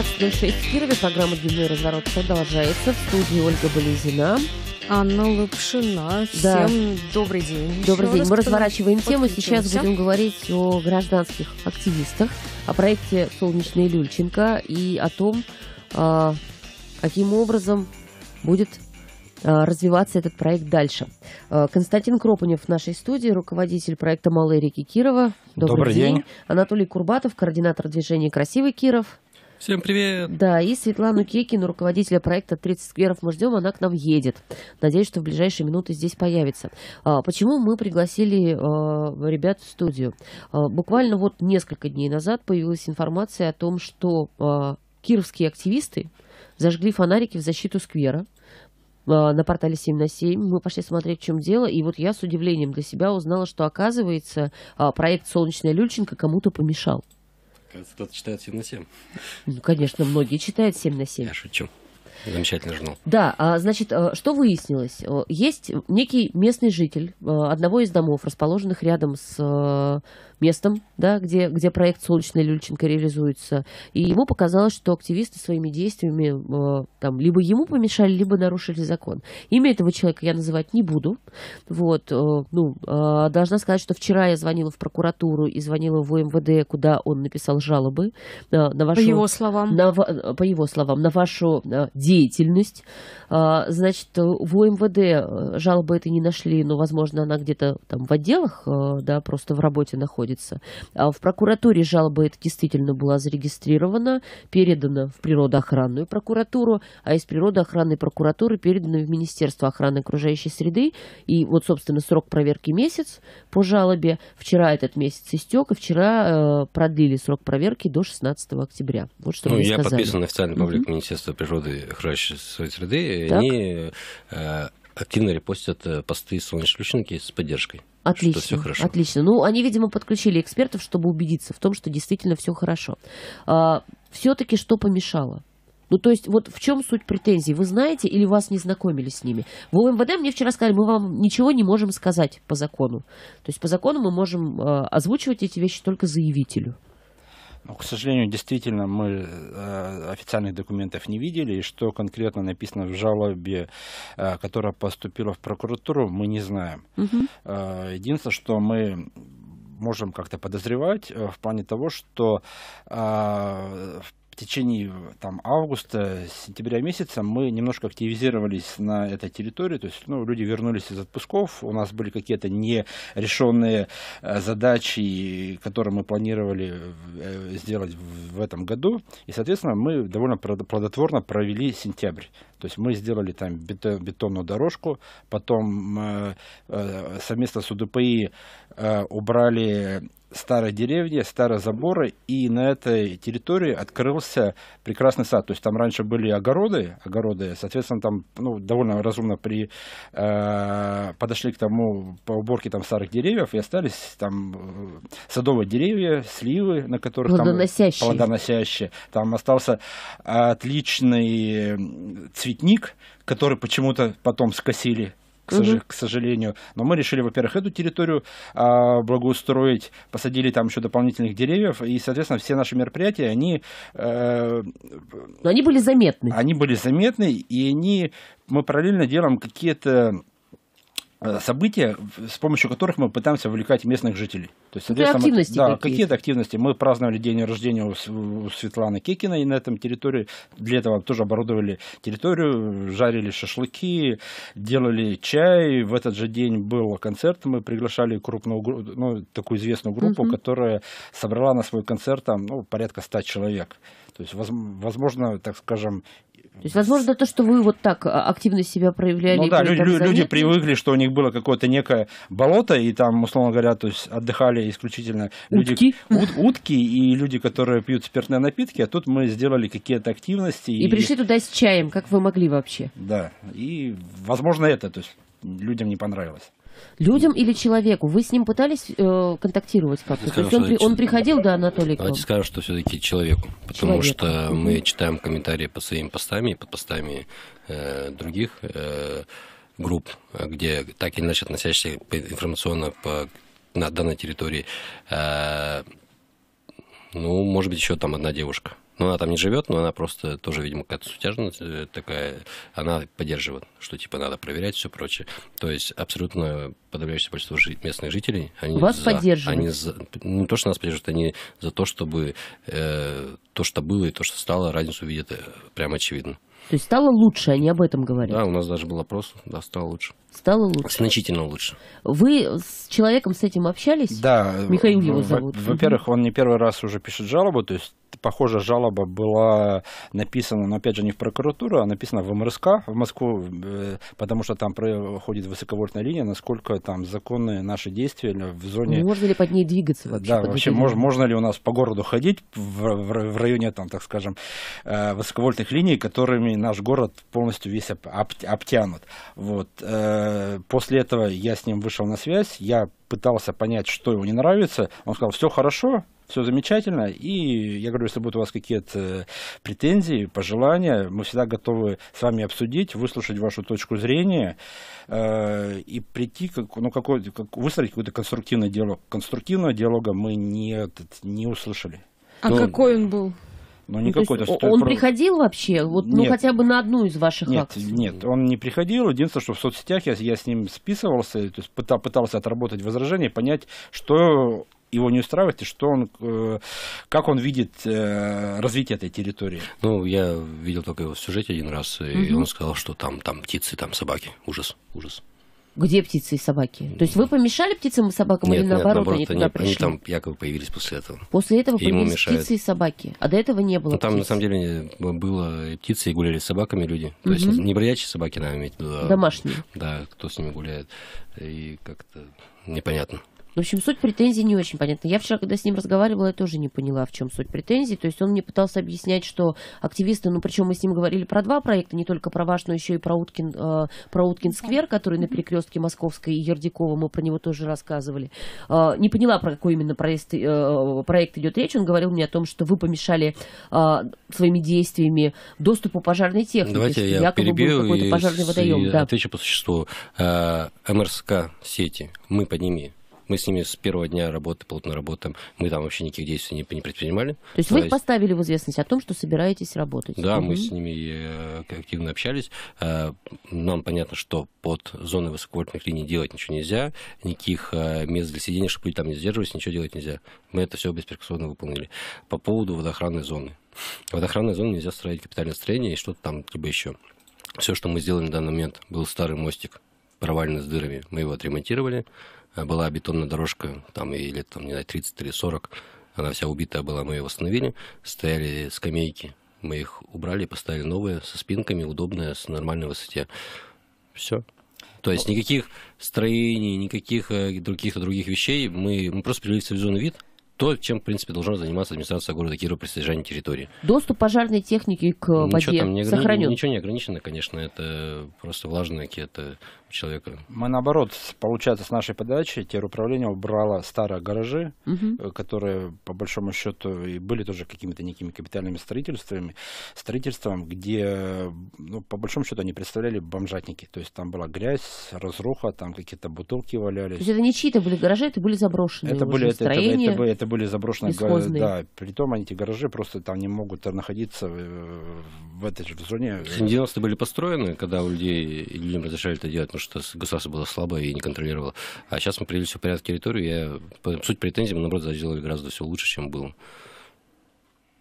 12.06 в Кирове. Программа «Дневной разворот» продолжается. В студии Ольга Болезина. Анна Лапшина. Да. Всем добрый день. Добрый Еще день. Мы разворачиваем тему. Сейчас будем говорить о гражданских активистах, о проекте «Солнечная Люльченко» и о том, а, каким образом будет а, развиваться этот проект дальше. А, Константин Кропанев в нашей студии, руководитель проекта «Малые реки Кирова». Добрый, Добрый день. день. Анатолий Курбатов, координатор движения «Красивый Киров». Всем привет! Да, и Светлану Кекину, руководителя проекта «30 скверов мы ждем», она к нам едет. Надеюсь, что в ближайшие минуты здесь появится. А, почему мы пригласили а, ребят в студию? А, буквально вот несколько дней назад появилась информация о том, что а, кировские активисты зажгли фонарики в защиту сквера а, на портале 7 на 7. Мы пошли смотреть, в чем дело. И вот я с удивлением для себя узнала, что, оказывается, а, проект «Солнечная Люльченко» кому-то помешал. Кажется, кто-то читает 7 на 7. Ну, конечно, многие читают 7 на 7. Я шучу замечательный журнал. Да, а, значит, э, что выяснилось? Э, есть некий местный житель э, одного из домов, расположенных рядом с местом, да, где, где проект «Солнечная Люльченко» реализуется. И ему показалось, что активисты своими действиями там, либо ему помешали, либо нарушили закон. Имя этого человека я называть не буду. Вот, ну, должна сказать, что вчера я звонила в прокуратуру и звонила в МВД, куда он написал жалобы. на вашу, по его словам. На, по его словам. На вашу э, деятельность. А, значит, в МВД э, жалобы это не нашли, но, возможно, она где-то там в отделах, э, да, просто в работе находится. А в прокуратуре жалоба это действительно была зарегистрирована, передана в природоохранную прокуратуру, а из природоохранной прокуратуры передана в Министерство охраны окружающей среды. И вот, собственно, срок проверки месяц по жалобе. Вчера этот месяц истек, и вчера э, продлили срок проверки до 16 октября. Вот что ну, я сказали. подписан официальный паблик mm-hmm. Министерства природы Хорошо, своей среды, так. они э, активно репостят э, посты солнечнолюбченки с поддержкой. Отлично, что все хорошо. отлично. Ну, они, видимо, подключили экспертов, чтобы убедиться в том, что действительно все хорошо. А, Все-таки что помешало? Ну, то есть, вот в чем суть претензий? Вы знаете или вас не знакомили с ними? В МВД мне вчера сказали, мы вам ничего не можем сказать по закону. То есть, по закону мы можем э, озвучивать эти вещи только заявителю. Ну, к сожалению, действительно мы э, официальных документов не видели, и что конкретно написано в жалобе, э, которая поступила в прокуратуру, мы не знаем. Угу. единственное, что мы можем как-то подозревать в плане того, что в в течение э, там, августа, сентября месяца мы немножко активизировались на этой территории, то есть ну, люди вернулись из отпусков, у нас были какие-то нерешенные э, задачи, которые мы планировали э, сделать в этом году, и, соответственно, мы довольно плодотворно провели сентябрь. То есть мы сделали там бетонную дорожку, потом э, э, совместно с УДПИ э, убрали старые деревни, старые заборы, и на этой территории открылся прекрасный сад. То есть там раньше были огороды, огороды, соответственно, там ну, довольно разумно при, э, подошли к тому, по уборке там старых деревьев, и остались там э, садовые деревья, сливы, на которых плодоносящие. там плодоносящие. Там остался отличный цвет ник, который почему-то потом скосили к, сож... угу. к сожалению. Но мы решили, во-первых, эту территорию а, благоустроить, посадили там еще дополнительных деревьев, и, соответственно, все наши мероприятия, они... Э, Но они были заметны. Они были заметны, и они... Мы параллельно делаем какие-то Э, события, с помощью которых мы пытаемся вовлекать местных жителей. То есть, соответственно, это активности да, какие-то. какие-то активности. Мы праздновали день рождения у, у Светланы Кекиной на этом территории. Для этого тоже оборудовали территорию, жарили шашлыки, делали чай. В этот же день был концерт. Мы приглашали крупную, ну, такую известную группу, угу. которая собрала на свой концерт там, ну, порядка 100 человек. То есть, возможно, так скажем, то есть, возможно, то, что вы вот так а, активно себя проявляли. Ну да, люди, люди привыкли, что у них было какое-то некое болото, и там, условно говоря, то есть отдыхали исключительно утки. люди, ут, утки и люди, которые пьют спиртные напитки, а тут мы сделали какие-то активности. И, и пришли туда с чаем, как вы могли вообще. Да, и, возможно, это то есть, людям не понравилось. Людям или человеку? Вы с ним пытались э, контактировать как-то? Скажу, То есть он, при, он приходил, до Анатолий? Давайте скажем, что все-таки человеку. Потому человеку. что mm мы читаем комментарии по своим постами и под постами э, других э, групп, где так или иначе относящиеся информационно по, на данной территории. Э, ну, может быть, еще там одна девушка ну, она там не живет, но она просто тоже, видимо, какая-то сутяжная э, такая. Она поддерживает, что типа надо проверять все прочее. То есть абсолютно подавляющее большинство жи- местных жителей, они Вас за, поддерживают. Они за, не то, что нас поддерживают, они за то, чтобы э, то, что было и то, что стало, разницу видят э, прям очевидно. То есть стало лучше, они об этом говорят. Да, у нас даже был опрос, да, стало лучше. Стало лучше. Значительно лучше. Вы с человеком с этим общались? Да. Михаил его зовут. Во- во-первых, он не первый раз уже пишет жалобу, то есть похожая жалоба была написана, но опять же не в прокуратуру, а написана в МРСК, в Москву, э, потому что там проходит высоковольтная линия, насколько там законные наши действия в зоне... Ну, можно ли под ней двигаться вообще? Да, вообще можно, можно ли у нас по городу ходить в, в, в районе, там, так скажем, э, высоковольтных линий, которыми наш город полностью весь об, об, обтянут. Вот. Э, после этого я с ним вышел на связь, я пытался понять, что ему не нравится. Он сказал, все хорошо, все замечательно. И я говорю, если будут у вас какие-то э, претензии, пожелания, мы всегда готовы с вами обсудить, выслушать вашу точку зрения э, и прийти, как, ну, какой, как, выстроить какой-то конструктивный диалог. Конструктивного диалога мы не, этот, не услышали. А То, ну, какой он был? Ну, не ну, какой-то. Он про... приходил вообще? Вот, ну, нет, ну, хотя бы на одну из ваших нет, акций? Нет, он не приходил. Единственное, что в соцсетях я, я с ним списывался, то есть пытался отработать возражения, понять, что его не устраивает, и что он, э, как он видит э, развитие этой территории? Ну, я видел только его в сюжете один раз, и mm он сказал, что там, там птицы, там собаки. Ужас, ужас. Где птицы и собаки? То есть вы помешали птицам и собакам нет, или наоборот, нет, наоборот они туда они, пришли? Они там якобы появились после этого. После этого и появились мешают. птицы и собаки, а до этого не было. Ну, там птиц. на самом деле было и птицы, и гуляли с собаками люди. То угу. есть не бродячие собаки, надо иметь а Домашние. Да, кто с ними гуляет. И как-то непонятно. В общем, суть претензий не очень понятна. Я вчера, когда с ним разговаривала, я тоже не поняла, в чем суть претензий. То есть он мне пытался объяснять, что активисты, ну причем мы с ним говорили про два проекта, не только про ваш, но еще и про Уткин, э, про Уткин сквер, который на перекрестке Московской и Ердикова, мы про него тоже рассказывали. Э, не поняла, про какой именно проект, э, проект идет речь. Он говорил мне о том, что вы помешали э, своими действиями доступу пожарной техники. Давайте я перебью какой-то пожарный и водоем. И да. отвечу по существу. Э, МРСК сети мы подними мы с ними с первого дня работы, плотно работаем. Мы там вообще никаких действий не, не предпринимали. То есть вы их поставили в известность о том, что собираетесь работать? Да, угу. мы с ними э, активно общались. Э, нам понятно, что под зоной высоковольтных линий делать ничего нельзя. Никаких э, мест для сидения, чтобы люди там не задерживались, ничего делать нельзя. Мы это все беспрекословно выполнили. По поводу водоохранной зоны. Водоохранной зоны нельзя строить капитальное строение и что-то там либо еще. Все, что мы сделали на данный момент, был старый мостик провальный с дырами. Мы его отремонтировали, а была бетонная дорожка, там ей лет, там, не знаю, 30 или 40, она вся убитая была, мы ее восстановили, стояли скамейки, мы их убрали, поставили новые, со спинками, удобные, с нормальной высоте. Все. То есть никаких строений, никаких э, других других вещей, мы, мы просто привели в цивилизованный вид, то, чем, в принципе, должна заниматься администрация города Кирова при содержании территории. Доступ пожарной техники к воде ничего там не ограни... сохранен? Ничего не ограничено, конечно, это просто влажные какие-то человека? Мы наоборот, получается, с нашей подачи теруправление убрало старые гаражи, угу. которые, по большому счету, и были тоже какими-то некими капитальными строительствами, строительством, где, ну, по большому счету, они представляли бомжатники. То есть там была грязь, разруха, там какие-то бутылки валялись. То есть это не чьи-то были гаражи, это были заброшенные это были, это, это, это, это, это были заброшенные гаражи. Да, притом они, эти гаражи просто там не могут находиться э, в этой же зоне. 90-е были построены, когда у людей людям разрешали это делать, что государство было слабое и не контролировало. А сейчас мы привели все в порядок территорию. Я, суть претензий мы, наоборот, сделали гораздо все лучше, чем было.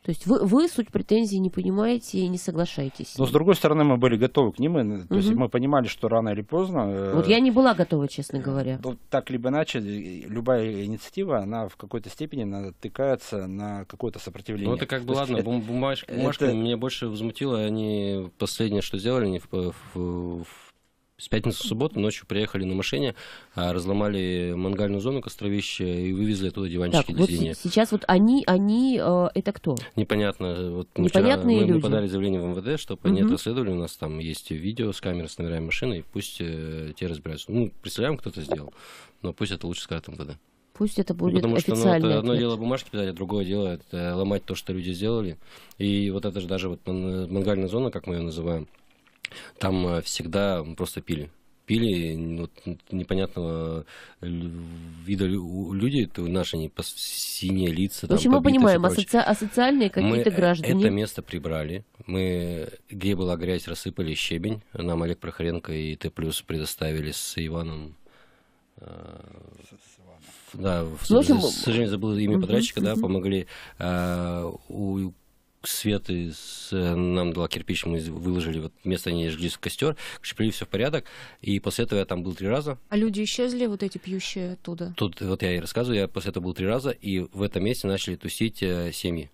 То есть вы, вы суть претензий не понимаете и не соглашаетесь. Но с другой стороны, мы были готовы к ним. то угу. есть мы понимали, что рано или поздно. Э, вот я не была готова, честно э, говоря. Ну, так либо иначе, любая инициатива, она в какой-то степени натыкается на какое-то сопротивление. Ну, это как бы ладно, э, бумажка, бумажка это... меня больше возмутила Они последнее, что сделали, они в, в, в с пятницы в субботу ночью приехали на машине, а, разломали мангальную зону костровища и вывезли оттуда диванчики так, для вот сидения. Сейчас вот они, они, э, это кто? Непонятно. Вот Непонятные люди. мы подали заявление в МВД, чтобы угу. они это расследовали. У нас там есть видео с камеры, с номерами машины, и пусть э, те разбираются. Ну, представляем, кто-то сделал, но пусть это лучше скажет МВД. Пусть это ну, будет Потому что ну, это одно дело бумажки писать, а другое дело это ломать то, что люди сделали. И вот это же даже вот мангальная зона, как мы ее называем, там всегда просто пили пили вот, непонятного вида люди, наши они синие лица. Там, В мы понимаем, асоци... асоциальные какие-то граждане. это место прибрали. Мы, где была грязь, рассыпали щебень. Нам Олег Прохоренко и Т+, предоставили с Иваном да, в, в общем, к сожалению, забыл имя подрядчика, да, помогли. А, у, свет из, э, нам дала кирпич, мы выложили, вот место они жгли костер, пришли все в порядок, и после этого я там был три раза. А люди исчезли, вот эти пьющие оттуда? Тут вот я и рассказываю, я после этого был три раза, и в этом месте начали тусить э, семьи.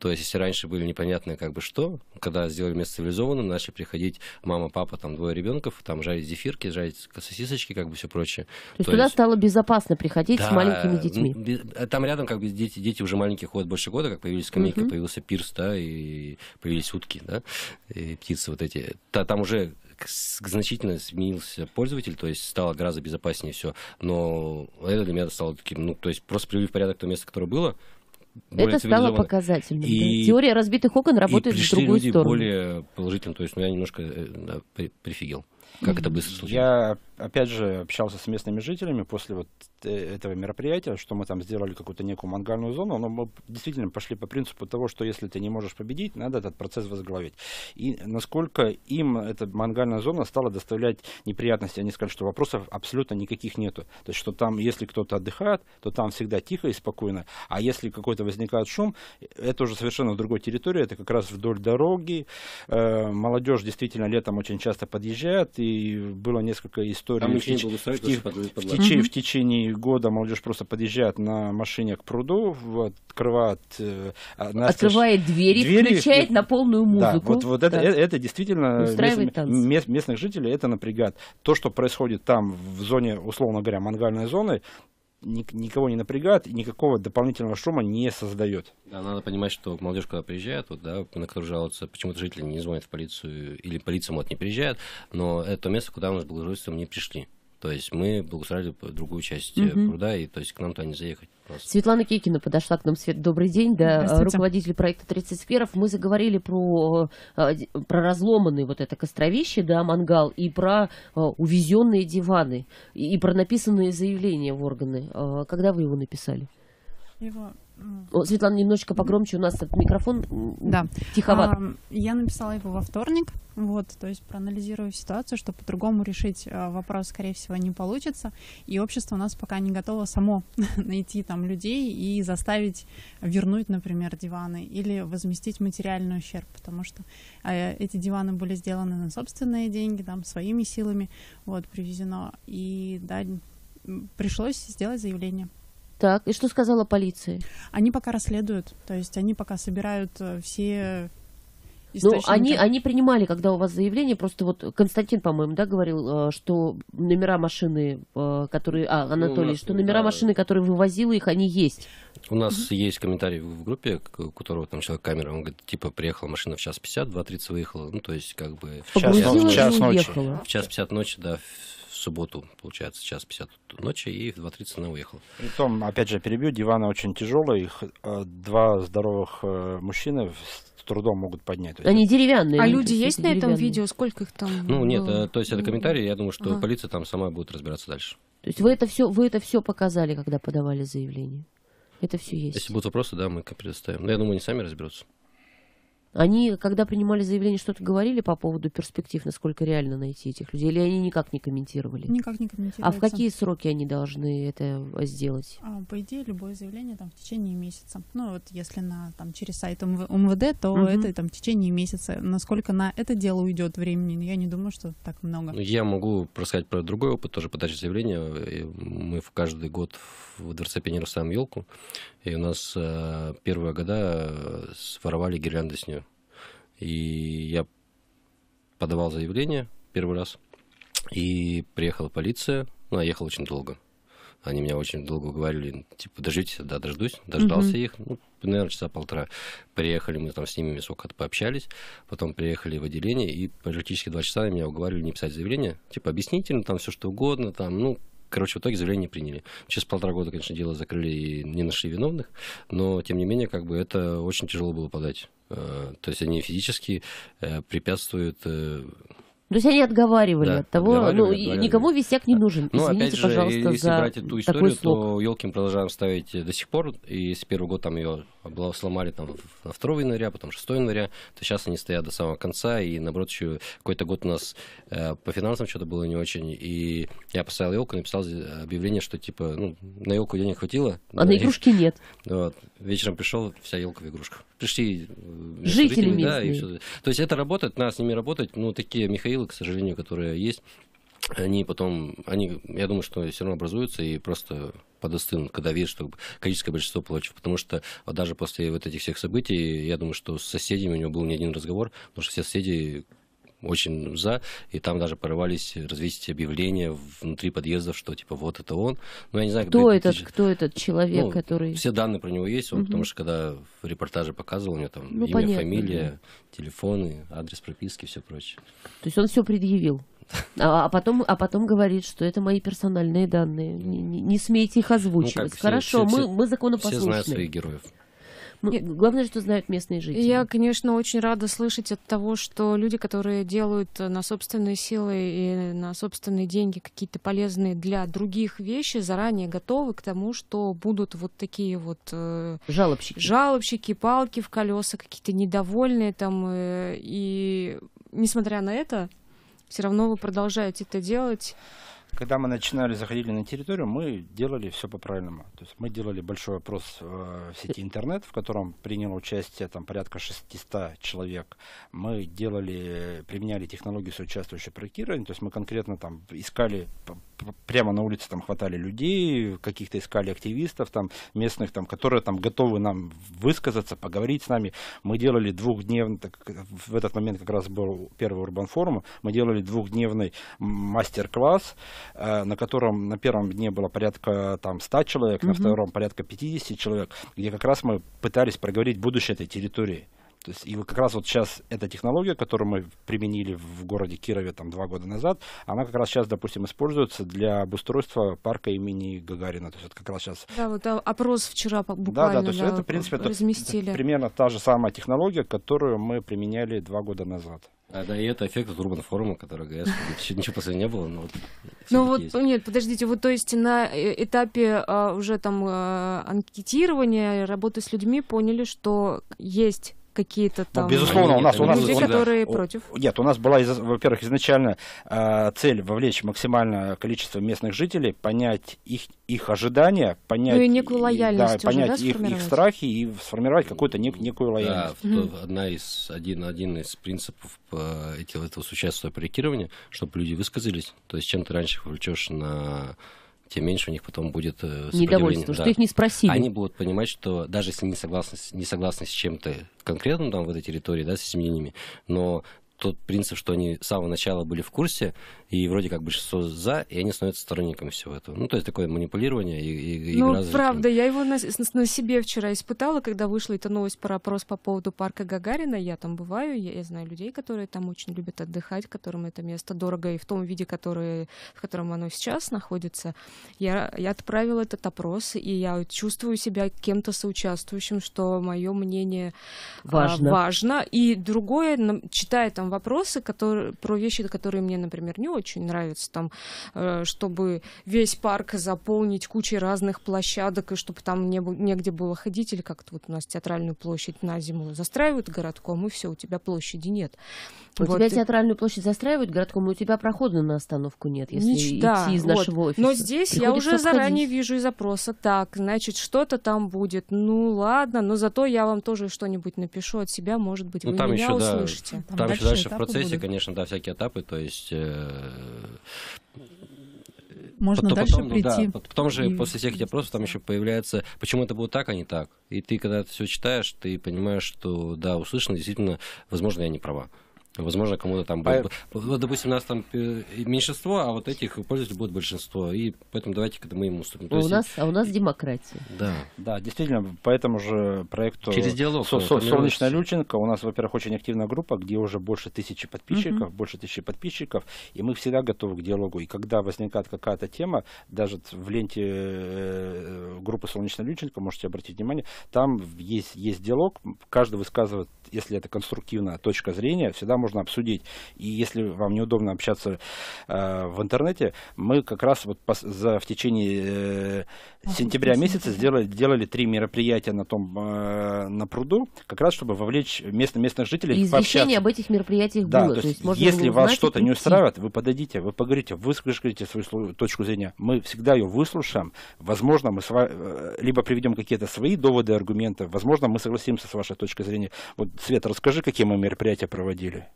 То есть, если раньше были непонятные как бы что, когда сделали место цивилизованным, начали приходить мама, папа, там двое ребенков, там жарить зефирки, жарить сосисочки, как бы все прочее. То, есть туда есть... стало безопасно приходить да, с маленькими детьми. Там рядом как бы дети, дети уже маленькие ходят больше года, как появились скамейки, угу. появился пирс, да, и появились утки, да, и птицы вот эти. Там уже значительно сменился пользователь, то есть стало гораздо безопаснее все. Но это для меня стало таким, ну, то есть просто привели в порядок то место, которое было, это стало показательным. И... Теория разбитых окон работает и в другую люди сторону. более положительно. То есть ну, я немножко э, да, прифигел. Как это быстро случилось? Я, опять же, общался с местными жителями после вот э, этого мероприятия, что мы там сделали какую-то некую мангальную зону, но мы действительно пошли по принципу того, что если ты не можешь победить, надо этот процесс возглавить. И насколько им эта мангальная зона стала доставлять неприятности, они сказали, что вопросов абсолютно никаких нету. То есть, что там, если кто-то отдыхает, то там всегда тихо и спокойно, а если какой-то возникает шум, это уже совершенно в другой территории, это как раз вдоль дороги, э, молодежь действительно летом очень часто подъезжает, и было несколько историй. Там в, не совета, в, теч... в, теч... в течение года молодежь просто подъезжает на машине к пруду, открывает... Э, а, Открывает двери, двери, включает на полную музыку. Да, вот, вот да. Это, э, это действительно местных, мест, местных жителей это напрягает. То, что происходит там в зоне, условно говоря, мангальной зоны, никого не напрягает и никакого дополнительного шума не создает. Да, надо понимать, что молодежь, когда приезжает, вот, да, на которую жалуются, почему-то жители не звонят в полицию, или полиция, может, не приезжает, но это то место, куда мы с благоустройством не пришли. То есть мы благоустраивали другую часть угу. пруда, и то есть к нам туда не заехать. Просто. Светлана Кикина подошла к нам, Свет, добрый день, да, руководитель проекта 30 скверов. Мы заговорили про, э, про разломанный вот это костровище, да, мангал, и про э, увезенные диваны, и, и про написанные заявления в органы. А когда вы его написали? Его Светлана, немножечко погромче, у нас этот микрофон да. тиховат. А, я написала его во вторник, вот, то есть проанализирую ситуацию, что по-другому решить а, вопрос, скорее всего, не получится, и общество у нас пока не готово само найти там людей и заставить вернуть, например, диваны или возместить материальный ущерб, потому что э, эти диваны были сделаны на собственные деньги, там, своими силами, вот, привезено, и, да, пришлось сделать заявление так, и что сказала полиция? Они пока расследуют, то есть они пока собирают э, все ну, они, они принимали, когда у вас заявление, просто вот Константин, по-моему, да, говорил, э, что номера машины, э, которые... А, ну, Анатолий, ну, что номера да. машины, которые вывозила их, они есть. У нас угу. есть комментарий в группе, у которого там человек камера, он говорит, типа, приехала машина в час 50, 2.30 выехала, ну, то есть, как бы... В час, в час ночи. В час 50 ночи, да, в субботу, получается, час пятьдесят ночи, и в 2.30 она выехала. И Притом, опять же, перебью, диваны очень тяжелые, их э, два здоровых мужчины трудом могут поднять. Они деревянные. А люди есть на этом видео? Сколько их там? Ну нет, э, то есть это комментарии. Я думаю, что ага. полиция там сама будет разбираться дальше. То есть вы это все, вы это все показали, когда подавали заявление? Это все есть. Если будут вопросы, да, мы предоставим. Но я думаю, они сами разберутся. Они, когда принимали заявление, что-то говорили по поводу перспектив, насколько реально найти этих людей, или они никак не комментировали? Никак не комментировали. А в какие сроки они должны это а, сделать? А, по идее, любое заявление там в течение месяца. Ну вот если на там через сайт МВД, то угу. это там в течение месяца. Насколько на это дело уйдет времени, я не думаю, что так много. Ну, я могу рассказать про другой опыт, тоже подачи заявления. Мы в каждый год в Дворце пионеров ставим елку, и у нас э, первые года э, своровали гирлянды с нее и я подавал заявление первый раз. И приехала полиция. Ну, я ехал очень долго. Они меня очень долго говорили, типа, дождитесь, да, дождусь. Дождался угу. их, ну, наверное, часа полтора. Приехали, мы там с ними сколько-то пообщались. Потом приехали в отделение, и практически два часа меня уговаривали не писать заявление. Типа, объясните, ну, там все что угодно, там, ну, Короче, в итоге заявление приняли. Через полтора года, конечно, дело закрыли и не нашли виновных, но, тем не менее, как бы это очень тяжело было подать. Э, то есть они физически э, препятствуют э, то есть они отговаривали да, от того, отговаривали, ну, отговаривали. никому висяк не нужен. Ну, Извините, опять же, пожалуйста, если за брать эту историю, такой слог. то Елкин продолжаем ставить до сих пор, и с первого года там ее было сломали там на 2 января, потом 6 января, то сейчас они стоят до самого конца, и наоборот, еще какой-то год у нас э, по финансам что-то было не очень, и я поставил елку, написал объявление, что типа, ну, на елку денег хватило. А на игрушки и... нет. Вот. Вечером пришел, вся елка в игрушках. Пришли э, жители, жители местные. да, и все. То есть это работает, надо с ними работать, ну, такие Михаил силы, к сожалению, которые есть, они потом, они, я думаю, что все равно образуются и просто подостынут, когда видят, что количественное большинство против. Потому что даже после вот этих всех событий, я думаю, что с соседями у него был не один разговор, потому что все соседи очень за, и там даже порывались развесить объявления внутри подъездов, что типа вот это он. Но ну, я не знаю, кто это, этот, кто этот человек, ну, который... Все данные про него есть, он, угу. потому что когда в репортаже показывал, у него там ну, имя, понятно, фамилия, да. телефоны, адрес прописки, все прочее. То есть он все предъявил? А, а, потом, а потом говорит, что это мои персональные данные. Не, не, не смейте их озвучивать. Ну, как, все, Хорошо, все, мы, мы законопослушны. Все знают своих героев. Ну, главное, что знают местные жители. Я, конечно, очень рада слышать от того, что люди, которые делают э, на собственные силы и на собственные деньги какие-то полезные для других вещи, заранее готовы к тому, что будут вот такие вот... Э, жалобщики. Жалобщики, палки в колеса, какие-то недовольные там. Э, и несмотря на это, все равно вы продолжаете это делать. Когда мы начинали, заходили на территорию, мы делали все по-правильному. То есть мы делали большой опрос э, в сети интернет, в котором приняло участие там, порядка 600 человек. Мы делали, применяли технологию соучаствующего проектирования, то есть мы конкретно там искали прямо на улице там хватали людей, каких-то искали активистов там местных, там, которые там готовы нам высказаться, поговорить с нами. Мы делали двухдневный, так, э, в этот момент как раз был первый урбан форум, мы делали двухдневный мастер-класс, Э, на котором на первом дне было порядка там 100 человек, mm на втором порядка 50 человек, где как раз мы пытались проговорить будущее этой территории. То есть, и вот как раз вот сейчас эта технология, которую мы применили в городе Кирове там два года назад, она как раз сейчас, допустим, используется для обустройства парка имени Гагарина. То есть вот как раз сейчас... Да, вот а, опрос вчера буквально да, да, то есть да, это, в принципе, разместили. Это примерно та же самая технология, которую мы применяли два года назад. А, да, и это эффект от Урбан форума, который ГС, еще ничего после не было, но вот Ну вот, есть. нет, подождите, вот то есть на э, этапе а, уже там а, анкетирования, работы с людьми поняли, что есть какие-то ну, там... Ну, безусловно, у нас... У нас люди, которые да. против. Нет, у нас была, во-первых, изначально э, цель вовлечь максимальное количество местных жителей, понять их, их ожидания, понять... Ну и некую лояльность и, да, уже, понять да, их, их страхи и сформировать какую-то нек, некую лояльность. Да, mm-hmm. одна из, один, один из принципов э, этого, этого существенного проектирования, чтобы люди высказались. То есть чем ты раньше их вовлечешь на тем меньше у них потом будет э, сопротивление. Недовольство, да. что их не спросили. Они будут понимать, что даже если не согласны, не согласны с чем-то конкретным там в этой территории, да, с изменениями, но тот принцип, что они с самого начала были в курсе, и вроде как большинство за, и они становятся сторонниками всего этого. Ну, то есть такое манипулирование и, и ну, правда, я его на, на себе вчера испытала, когда вышла эта новость про опрос по поводу парка Гагарина. Я там бываю, я, я знаю людей, которые там очень любят отдыхать, которым это место дорого, и в том виде, который, в котором оно сейчас находится. Я, я отправила этот опрос, и я чувствую себя кем-то соучаствующим, что мое мнение а, важно. А, важно. И другое, читая там вопросы, которые, про вещи, которые мне, например, не очень нравятся, там, э, чтобы весь парк заполнить кучей разных площадок, и чтобы там не, негде было ходить, или как-то вот у нас театральную площадь на зиму застраивают городком, и все, у тебя площади нет. У вот. тебя театральную площадь застраивают городком, и у тебя прохода на остановку нет, если Нич... идти да, из нашего вот. офиса. Но здесь я уже заранее вижу из запроса, так, значит, что-то там будет, ну ладно, но зато я вам тоже что-нибудь напишу от себя, может быть, ну, там меня еще, услышите. Да, там, там еще дальше дальше в процессе, будут? конечно, да, всякие этапы, то есть... Э, можно потом, дальше потом, прийти. Ну, да, потом же и... после всех этих вопросов там еще появляется, почему это было так, а не так. И ты, когда это все читаешь, ты понимаешь, что да, услышано, действительно, возможно, я не права. Возможно, кому-то там а будет... А... Вот, допустим, у нас там э, меньшинство, а вот этих пользователей будет большинство. И поэтому давайте когда мы им уступим. А у, есть... нас, а у нас демократия. Да. Да, действительно, по этому же проекту... Через диалог. Со э, -со Солнечная Люльченко. У нас, во-первых, очень активная группа, где уже больше тысячи подписчиков, угу. больше тысячи подписчиков. И мы всегда готовы к диалогу. И когда возникает какая-то тема, даже в ленте э, группы Солнечная Люльченко, можете обратить внимание, там есть, есть диалог. Каждый высказывает, если это конструктивная точка зрения, всегда можно обсудить. И если вам неудобно общаться э, в интернете, мы как раз вот по, за, в течение э, сентября месяца сделали, делали три мероприятия на том э, на пруду, как раз чтобы вовлечь мест, местных жителей. И извещение об этих мероприятиях да, было. То есть, то есть если вас что-то не устраивает, вы подойдите вы поговорите, выскажите свою точку зрения. Мы всегда ее выслушаем. Возможно, мы с вами э, либо приведем какие-то свои доводы, аргументы, возможно, мы согласимся с вашей точкой зрения. Вот, Свет, расскажи, какие мы мероприятия проводили.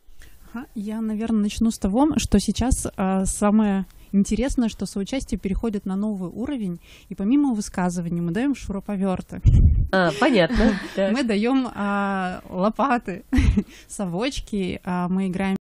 Ага. Я, наверное, начну с того, что сейчас а, самое интересное, что соучастие переходит на новый уровень, и помимо высказываний мы даем шуруповерты. А, понятно. Мы даем а, лопаты, совочки, а, мы играем